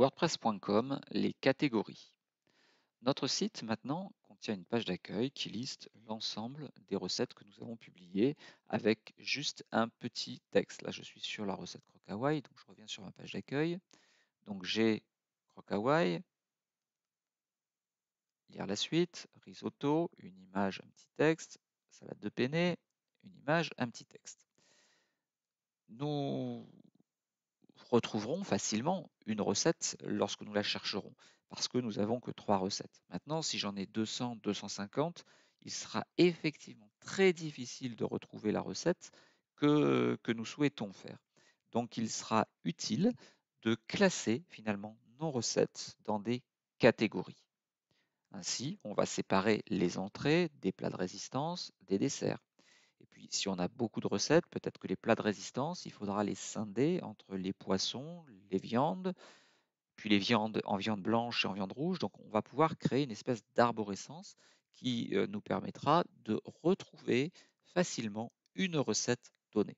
WordPress.com, les catégories. Notre site maintenant contient une page d'accueil qui liste l'ensemble des recettes que nous avons publiées avec juste un petit texte. Là, je suis sur la recette Croquawai, donc je reviens sur ma page d'accueil. Donc j'ai Croquawai, lire la suite, risotto, une image, un petit texte, salade de penne, une image, un petit texte. Nous retrouverons facilement une recette lorsque nous la chercherons, parce que nous n'avons que trois recettes. Maintenant, si j'en ai 200, 250, il sera effectivement très difficile de retrouver la recette que, que nous souhaitons faire. Donc, il sera utile de classer finalement nos recettes dans des catégories. Ainsi, on va séparer les entrées des plats de résistance des desserts si on a beaucoup de recettes, peut-être que les plats de résistance, il faudra les scinder entre les poissons, les viandes, puis les viandes en viande blanche et en viande rouge. Donc, on va pouvoir créer une espèce d'arborescence qui euh, nous permettra de retrouver facilement une recette donnée.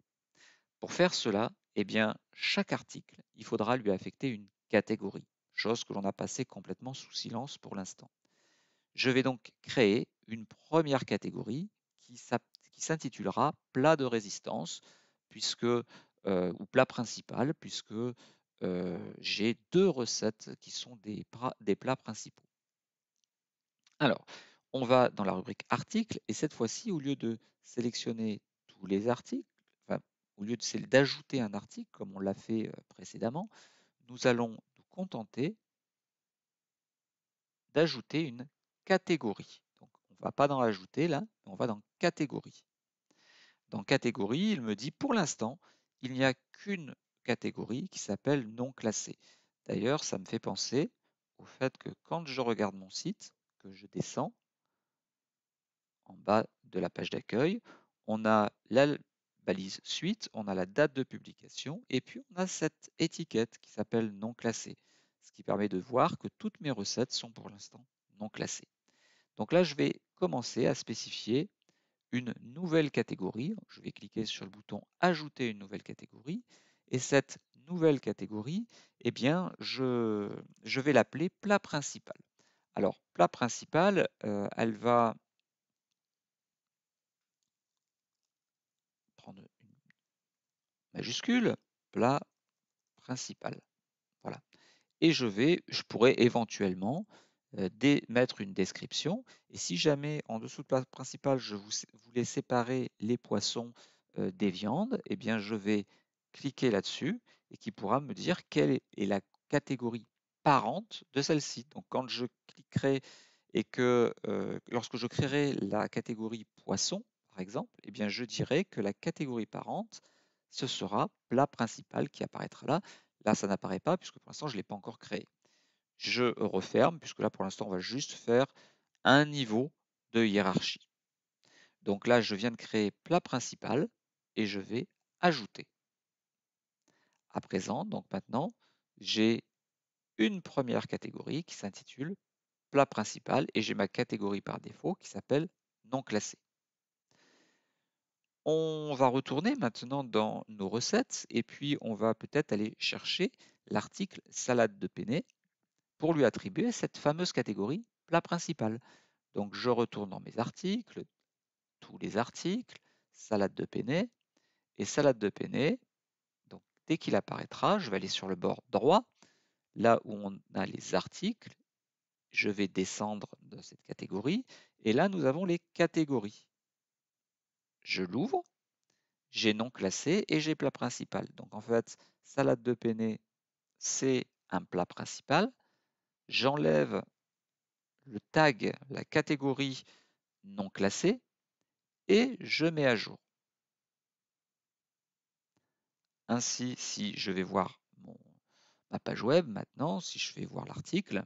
Pour faire cela, eh bien, chaque article, il faudra lui affecter une catégorie, chose que l'on a passée complètement sous silence pour l'instant. Je vais donc créer une première catégorie qui s'appelle s'intitulera Plat de résistance, puisque, euh, ou plat principal, puisque euh, j'ai deux recettes qui sont des, des, plats principaux. Alors, on va dans la rubrique articles, et cette fois-ci, au lieu de sélectionner tous les articles, au lieu d'ajouter un article comme on l'a fait euh, précédemment, nous allons nous contenter d'ajouter une catégorie. Donc, on ne va pas dans ajouter là, on va dans catégorie dans catégorie, il me dit pour l'instant, il n'y a qu'une catégorie qui s'appelle non classée. D'ailleurs, ça me fait penser au fait que quand je regarde mon site, que je descends en bas de la page d'accueil, on a la balise suite, on a la date de publication et puis on a cette étiquette qui s'appelle non classée, ce qui permet de voir que toutes mes recettes sont pour l'instant non classées. Donc là, je vais commencer à spécifier une nouvelle catégorie. Je vais cliquer sur le bouton Ajouter une nouvelle catégorie. Et cette nouvelle catégorie, eh bien, je, je vais l'appeler plat principal. Alors, plat principal, euh, elle va prendre une majuscule, plat principal. Voilà. Et je vais, je pourrais éventuellement euh, mettre une description. Et si jamais en dessous de plat principale je voulais séparer les poissons euh, des viandes, eh bien je vais cliquer là-dessus et qui pourra me dire quelle est la catégorie parente de celle-ci. Donc quand je cliquerai et que euh, lorsque je créerai la catégorie poisson, par exemple, eh bien je dirai que la catégorie parente, ce sera plat principal qui apparaîtra là. Là, ça n'apparaît pas puisque pour l'instant, je ne l'ai pas encore créé je referme, puisque là pour l'instant on va juste faire un niveau de hiérarchie. Donc là je viens de créer plat principal et je vais ajouter. À présent, donc maintenant, j'ai une première catégorie qui s'intitule plat principal et j'ai ma catégorie par défaut qui s'appelle non classé. On va retourner maintenant dans nos recettes et puis on va peut-être aller chercher l'article salade de penne pour lui attribuer cette fameuse catégorie plat principal. Donc je retourne dans mes articles, tous les articles, salade de penne et salade de penne. Donc dès qu'il apparaîtra, je vais aller sur le bord droit, là où on a les articles. Je vais descendre de cette catégorie et là nous avons les catégories. Je l'ouvre, j'ai non classé et j'ai plat principal. Donc en fait, salade de penne, c'est un plat principal j'enlève le tag, la catégorie non classée, et je mets à jour. Ainsi, si je vais voir ma page web maintenant, si je vais voir l'article,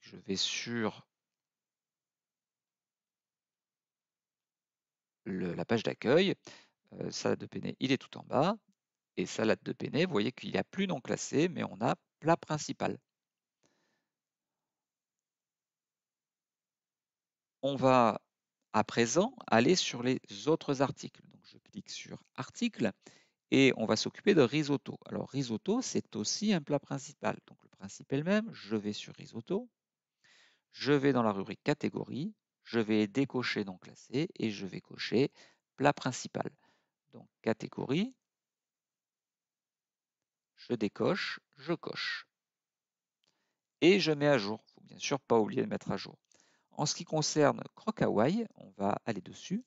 je vais sur la page d'accueil, euh, Ça, de peine, il est tout en bas, et salade de penne, vous voyez qu'il n'y a plus non classé, mais on a plat principal. On va à présent aller sur les autres articles. Donc, je clique sur articles et on va s'occuper de risotto. Alors risotto, c'est aussi un plat principal. Donc le principe est le même, je vais sur risotto, je vais dans la rubrique catégorie, je vais décocher non classé et je vais cocher plat principal. Donc catégorie, je décoche, je coche. Et je mets à jour. Il faut bien sûr pas oublier de mettre à jour. En ce qui concerne Croc on va aller dessus.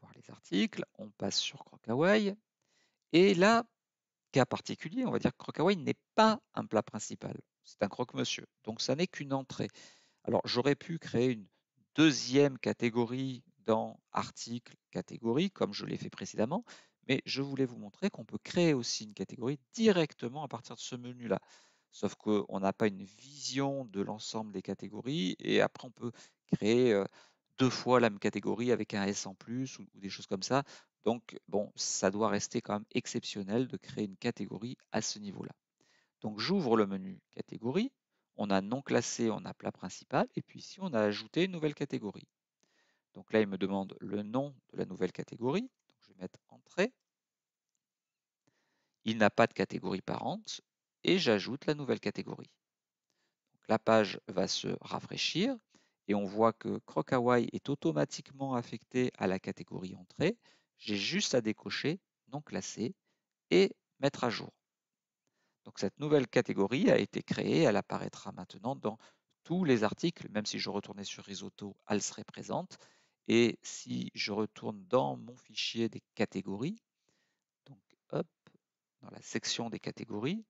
Voir les articles, on passe sur Croc Et là, cas particulier, on va dire que Croc n'est pas un plat principal. C'est un croque-monsieur. Donc ça n'est qu'une entrée. Alors j'aurais pu créer une deuxième catégorie dans articles, catégories, comme je l'ai fait précédemment, mais je voulais vous montrer qu'on peut créer aussi une catégorie directement à partir de ce menu-là. Sauf qu'on n'a pas une vision de l'ensemble des catégories, et après on peut créer deux fois la même catégorie avec un S en plus ou, des choses comme ça. Donc bon, ça doit rester quand même exceptionnel de créer une catégorie à ce niveau-là. Donc j'ouvre le menu catégorie, on a non classé, on a plat principal, et puis ici on a ajouté une nouvelle catégorie. Donc là, il me demande le nom de la nouvelle catégorie. je vais mettre entrée. Il n'a pas de catégorie parente et j'ajoute la nouvelle catégorie. la page va se rafraîchir et on voit que Croc-Hawaii est automatiquement affecté à la catégorie entrée. J'ai juste à décocher non classé et mettre à jour. Donc cette nouvelle catégorie a été créée, elle apparaîtra maintenant dans tous les articles, même si je retournais sur Risotto, elle serait présente. Et si je retourne dans mon fichier des catégories, donc hop, dans la section des catégories,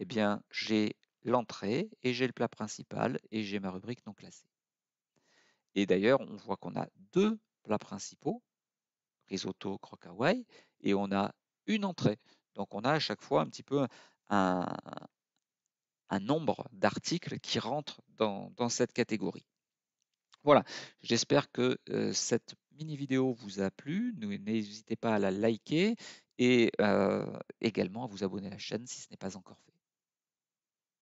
eh bien j'ai l'entrée et j'ai le plat principal et j'ai ma rubrique non classée. Et d'ailleurs, on voit qu'on a deux plats principaux, risotto, croque et on a une entrée. Donc on a à chaque fois un petit peu un, nombre d'articles qui rentrent dans cette catégorie. Voilà, j'espère que cette mini-vidéo vous a plu. N'hésitez pas à la liker et également à vous abonner à la chaîne si ce n'est pas encore fait.